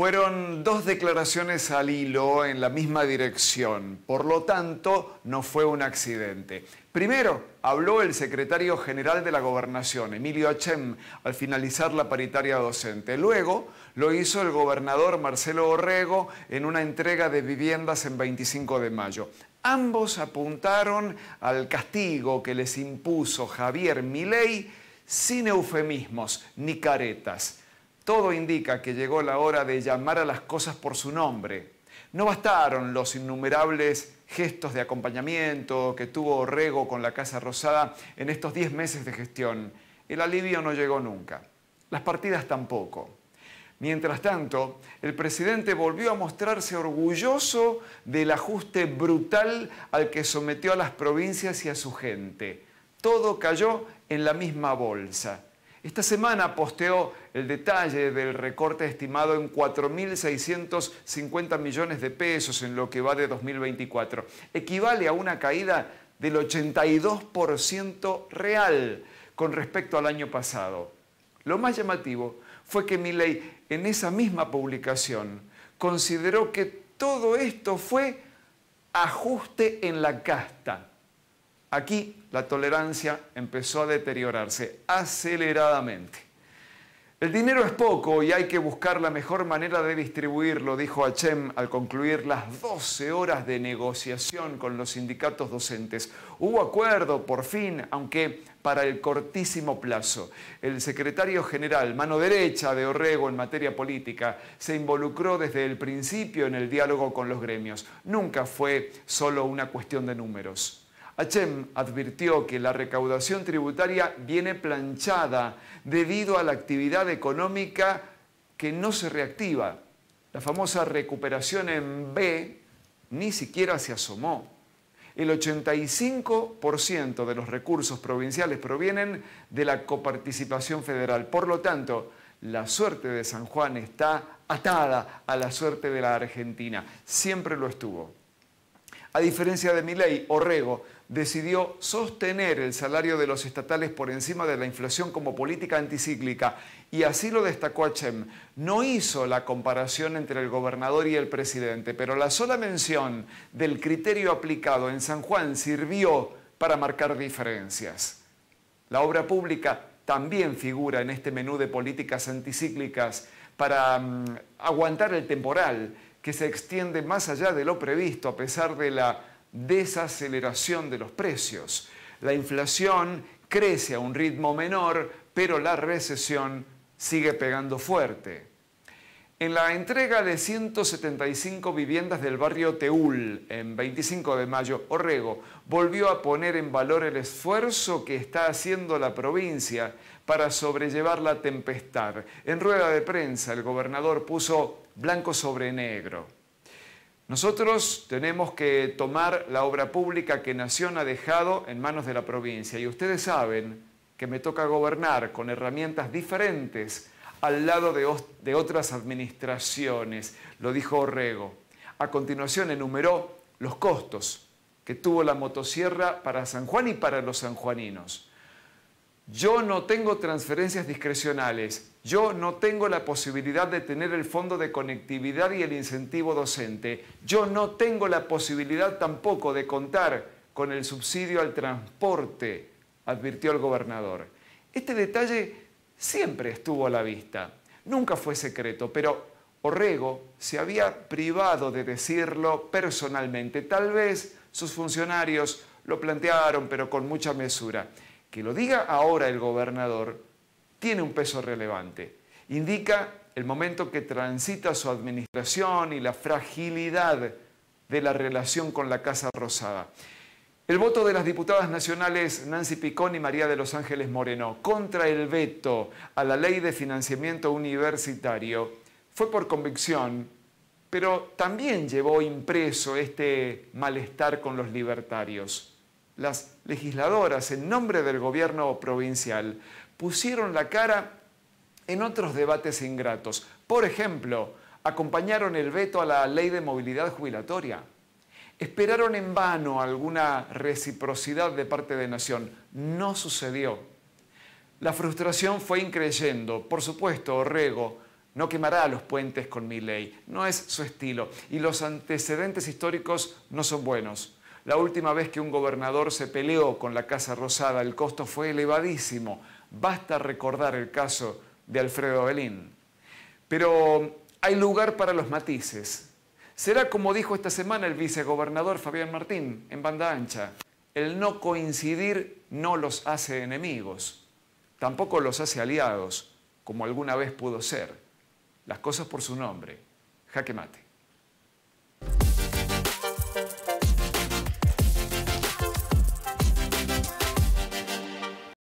Fueron dos declaraciones al hilo en la misma dirección, por lo tanto no fue un accidente. Primero, habló el secretario general de la gobernación, Emilio Achem, al finalizar la paritaria docente. Luego lo hizo el gobernador Marcelo Orrego en una entrega de viviendas en 25 de mayo. Ambos apuntaron al castigo que les impuso Javier Milei sin eufemismos ni caretas. Todo indica que llegó la hora de llamar a las cosas por su nombre. No bastaron los innumerables gestos de acompañamiento que tuvo Orrego con la Casa Rosada en estos 10 meses de gestión. El alivio no llegó nunca. Las partidas tampoco. Mientras tanto, el presidente volvió a mostrarse orgulloso del ajuste brutal al que sometió a las provincias y a su gente. Todo cayó en la misma bolsa. Esta semana posteó el detalle del recorte estimado en 4.650 millones de pesos en lo que va de 2024. Equivale a una caída del 82% real con respecto al año pasado. Lo más llamativo fue que Milley en esa misma publicación consideró que todo esto fue ajuste en la casta Aquí la tolerancia empezó a deteriorarse aceleradamente. El dinero es poco y hay que buscar la mejor manera de distribuirlo, dijo Hachem al concluir las 12 horas de negociación con los sindicatos docentes. Hubo acuerdo, por fin, aunque para el cortísimo plazo. El secretario general, mano derecha de Orrego en materia política, se involucró desde el principio en el diálogo con los gremios. Nunca fue solo una cuestión de números. Hachem advirtió que la recaudación tributaria viene planchada debido a la actividad económica que no se reactiva. La famosa recuperación en B ni siquiera se asomó. El 85% de los recursos provinciales provienen de la coparticipación federal. Por lo tanto, la suerte de San Juan está atada a la suerte de la Argentina. Siempre lo estuvo. A diferencia de Milei, Orrego decidió sostener el salario de los estatales por encima de la inflación como política anticíclica y así lo destacó Achem. No hizo la comparación entre el gobernador y el presidente, pero la sola mención del criterio aplicado en San Juan sirvió para marcar diferencias. La obra pública también figura en este menú de políticas anticíclicas para mm, aguantar el temporal que se extiende más allá de lo previsto a pesar de la desaceleración de los precios. La inflación crece a un ritmo menor, pero la recesión sigue pegando fuerte. En la entrega de 175 viviendas del barrio Teúl, en 25 de mayo, Orrego volvió a poner en valor el esfuerzo que está haciendo la provincia para sobrellevar la tempestad. En rueda de prensa, el gobernador puso blanco sobre negro. Nosotros tenemos que tomar la obra pública que Nación ha dejado en manos de la provincia y ustedes saben que me toca gobernar con herramientas diferentes al lado de, otras administraciones, lo dijo Orrego. A continuación enumeró los costos que tuvo la motosierra para San Juan y para los sanjuaninos. Yo no tengo transferencias discrecionales, yo no tengo la posibilidad de tener el fondo de conectividad y el incentivo docente, yo no tengo la posibilidad tampoco de contar con el subsidio al transporte, advirtió el gobernador. Este detalle siempre estuvo a la vista. Nunca fue secreto, pero Orrego se había privado de decirlo personalmente. Tal vez sus funcionarios lo plantearon, pero con mucha mesura. Que lo diga ahora el gobernador tiene un peso relevante. Indica el momento que transita su administración y la fragilidad de la relación con la Casa Rosada. El voto de las diputadas nacionales Nancy Picón y María de los Ángeles Moreno contra el veto a la ley de financiamiento universitario fue por convicción, pero también llevó impreso este malestar con los libertarios. Las legisladoras, en nombre del gobierno provincial, pusieron la cara en otros debates ingratos. Por ejemplo, acompañaron el veto a la ley de movilidad jubilatoria esperaron en vano alguna reciprocidad de parte de Nación. No sucedió. La frustración fue increyendo. Por supuesto, Orrego no quemará los puentes con mi ley. No es su estilo. Y los antecedentes históricos no son buenos. La última vez que un gobernador se peleó con la Casa Rosada, el costo fue elevadísimo. Basta recordar el caso de Alfredo Belín. Pero hay lugar para los matices. Será como dijo esta semana el vicegobernador Fabián Martín en banda ancha, el no coincidir no los hace enemigos, tampoco los hace aliados, como alguna vez pudo ser. Las cosas por su nombre. Jaque mate.